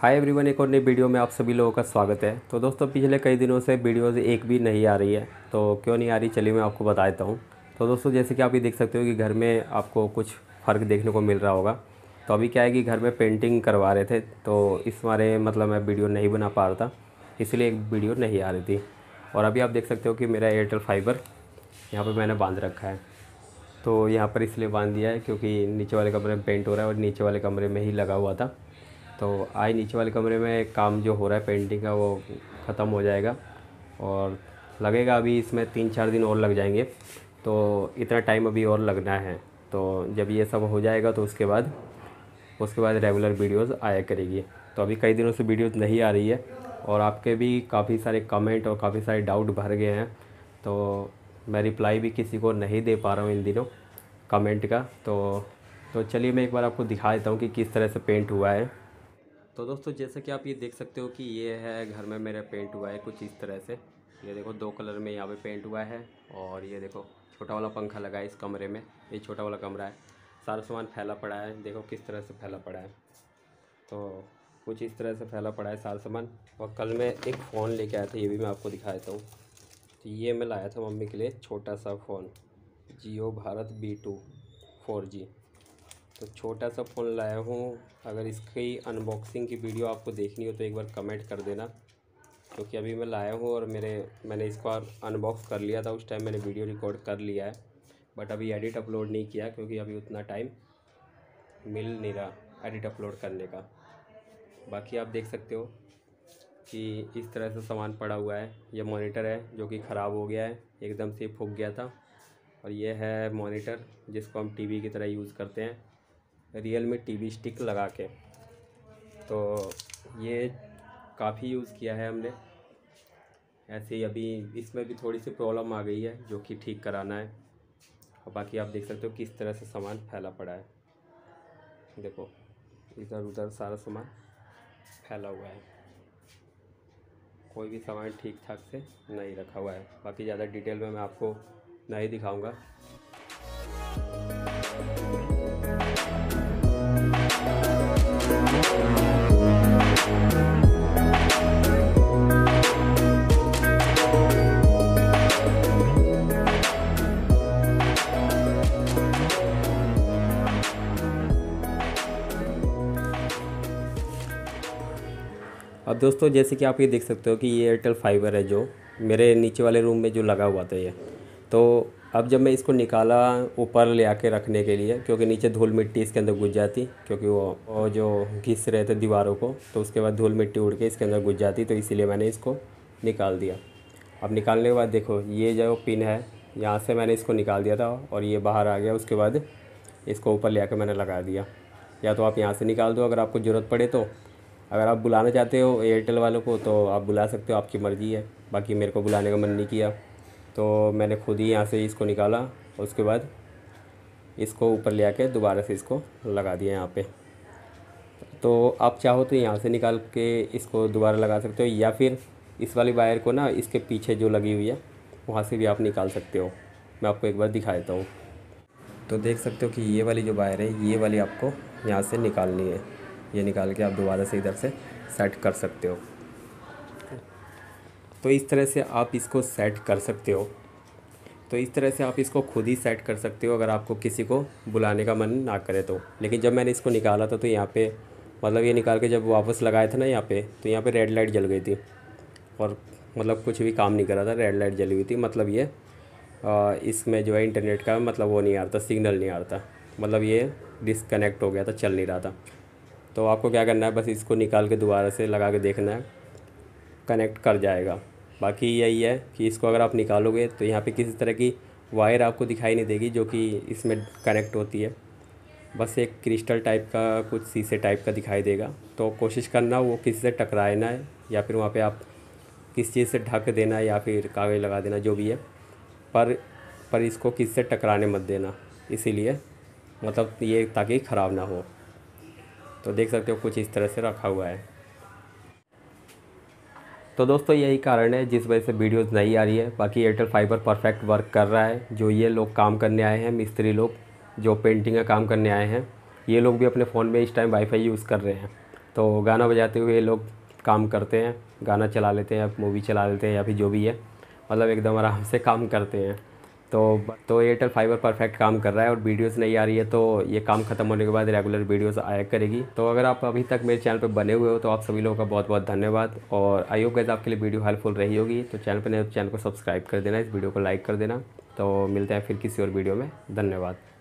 hi everyone एक और नई वीडियो में आप सभी लोगों का स्वागत है तो दोस्तों पिछले कई दिनों से वीडियोस एक भी नहीं आ रही है तो क्यों नहीं आ रही चलिए मैं आपको बता देता हूँ तो दोस्तों जैसे कि आप ये देख सकते हो कि घर में आपको कुछ फ़र्क देखने को मिल रहा होगा तो अभी क्या है कि घर में पेंटिंग करवा रहे थे तो इस बारे मतलब मैं वीडियो नहीं बना पा रहा था इसलिए एक वीडियो नहीं आ रही थी और अभी आप देख सकते हो कि मेरा एयरटेल फाइबर यहाँ पर मैंने बांध रखा है तो यहाँ पर इसलिए बांध दिया है क्योंकि नीचे वाले कमरे में पेंट हो रहा है और नीचे वाले कमरे में ही लगा हुआ था तो आज नीचे वाले कमरे में काम जो हो रहा है पेंटिंग का वो ख़त्म हो जाएगा और लगेगा अभी इसमें तीन चार दिन और लग जाएंगे तो इतना टाइम अभी और लगना है तो जब ये सब हो जाएगा तो उसके बाद उसके बाद रेगुलर वीडियोस आया करेगी तो अभी कई दिनों से वीडियोस नहीं आ रही है और आपके भी काफ़ी सारे कमेंट और काफ़ी सारे डाउट भर गए हैं तो मैं रिप्लाई भी किसी को नहीं दे पा रहा हूँ इन दिनों कमेंट का तो तो चलिए मैं एक बार आपको दिखा देता हूँ कि किस तरह से पेंट हुआ है तो दोस्तों जैसा कि आप ये देख सकते हो कि ये है घर में मेरा पेंट हुआ है कुछ इस तरह से ये देखो दो कलर में यहाँ पे पेंट हुआ है और ये देखो छोटा वाला पंखा लगा है इस कमरे में ये छोटा वाला कमरा है सारा सामान फैला पड़ा है देखो किस तरह से फैला पड़ा है तो कुछ इस तरह से फैला पड़ा है सारा सामान और कल मैं एक फ़ोन लेके आया था ये भी मैं आपको दिखा देता हूँ तो ये मैं लाया था मम्मी के लिए छोटा सा phone Jio Bharat B two four G तो छोटा सा फ़ोन लाया हूँ अगर इसकी अनबॉक्सिंग की वीडियो आपको देखनी हो तो एक बार कमेंट कर देना क्योंकि तो अभी मैं लाया हूँ और मेरे मैंने इसको अनबॉक्स कर लिया था उस टाइम मैंने वीडियो रिकॉर्ड कर लिया है बट अभी एडिट अपलोड नहीं किया क्योंकि अभी उतना टाइम मिल नहीं रहा एडिट अपलोड करने का बाकी आप देख सकते हो कि इस तरह से सामान पड़ा हुआ है यह मॉनिटर है जो कि ख़राब हो गया है एकदम से फूक गया था और यह है मॉनिटर जिसको हम टीवी की तरह यूज़ करते हैं रियल टी वी स्टिक लगा के तो ये काफ़ी यूज़ किया है हमने ऐसे ही अभी इसमें भी थोड़ी सी प्रॉब्लम आ गई है जो कि ठीक कराना है और बाकी आप देख सकते हो किस तरह से सामान फैला पड़ा है देखो इधर उधर सारा सामान फैला हुआ है कोई भी सामान ठीक ठाक से नहीं रखा हुआ है बाकी ज़्यादा डिटेल में मैं आपको नहीं दिखाऊंगा अब दोस्तों जैसे कि आप ये देख सकते हो कि ये एयरटेल फाइबर है जो मेरे नीचे वाले रूम में जो लगा हुआ था ये तो अब जब मैं इसको निकाला ऊपर ले आके रखने के लिए क्योंकि नीचे धूल मिट्टी इसके अंदर घुस जाती क्योंकि वो, वो जो घिस रहे थे दीवारों को तो उसके बाद धूल मिट्टी उड़ के इसके अंदर घुस जाती तो इसीलिए मैंने इसको निकाल दिया अब निकालने के बाद देखो ये जो पिन है यहाँ से मैंने इसको निकाल दिया था और ये बाहर आ गया उसके बाद इसको ऊपर ले आकर मैंने लगा दिया या तो आप यहाँ से निकाल दो अगर आपको ज़रूरत पड़े तो अगर आप बुलाना चाहते हो एयरटेल वालों को तो आप बुला सकते हो आपकी मर्ज़ी है बाकी मेरे को बुलाने का मन नहीं किया तो मैंने खुद ही यहाँ से इसको निकाला उसके बाद इसको ऊपर ले आके दोबारा से इसको लगा दिया यहाँ पे तो आप चाहो तो यहाँ से निकाल के इसको दोबारा लगा सकते हो या फिर इस वाली वायर को ना इसके पीछे जो लगी हुई है वहाँ से भी आप निकाल सकते हो मैं आपको एक बार दिखा देता हूँ तो देख सकते हो कि ये वाली जो वायर है ये वाली आपको यहाँ से निकालनी है ये निकाल के आप दोबारा से इधर से सेट कर सकते हो तो इस तरह से आप इसको सेट कर सकते हो तो इस तरह से आप इसको खुद ही सेट कर सकते हो अगर आपको किसी को बुलाने का मन ना करे तो लेकिन जब मैंने इसको निकाला था तो यहाँ पे मतलब ये निकाल के जब वापस लगाए थे ना यहाँ पे तो यहाँ पे रेड लाइट जल गई थी और मतलब कुछ भी काम नहीं कर रहा था रेड लाइट जली हुई थी मतलब ये इसमें जो है इंटरनेट का मतलब वो नहीं आ रहा था सिग्नल नहीं आ रहा था मतलब ये डिसकनेक्ट हो गया था चल नहीं रहा था तो आपको क्या करना है बस इसको निकाल के दोबारा से लगा के देखना है कनेक्ट कर जाएगा बाकी यही है कि इसको अगर आप निकालोगे तो यहाँ पे किसी तरह की वायर आपको दिखाई नहीं देगी जो कि इसमें कनेक्ट होती है बस एक क्रिस्टल टाइप का कुछ शीशे टाइप का दिखाई देगा तो कोशिश करना वो किसी से टकराए ना है या फिर वहाँ पे आप किस चीज़ से ढक देना या फिर कागज़ लगा देना जो भी है पर पर इसको किस से टकराने मत देना इसीलिए मतलब ये ताकि ख़राब ना हो तो देख सकते हो कुछ इस तरह से रखा हुआ है तो दोस्तों यही कारण है जिस वजह से वीडियोस नहीं आ रही है बाकी एयरटेल फाइबर परफेक्ट वर्क कर रहा है जो ये लोग काम करने आए हैं मिस्त्री लोग जो पेंटिंग का काम करने आए हैं ये लोग भी अपने फ़ोन में इस टाइम वाईफाई यूज़ कर रहे हैं तो गाना बजाते हुए ये लोग काम करते हैं गाना चला लेते हैं मूवी चला लेते हैं या फिर जो भी है मतलब एकदम आराम से काम करते हैं तो तो एयरटेल फाइबर परफेक्ट काम कर रहा है और वीडियोस नहीं आ रही है तो ये काम ख़त्म होने के बाद रेगुलर वीडियोस आया करेगी तो अगर आप अभी तक मेरे चैनल पर बने हुए हो तो आप सभी लोगों का बहुत बहुत धन्यवाद और आई होप गैस आपके लिए वीडियो हेल्पफुल रही होगी तो चैनल पर नए तो चैनल को सब्सक्राइब कर देना इस वीडियो को लाइक कर देना तो मिलते हैं फिर किसी और वीडियो में धन्यवाद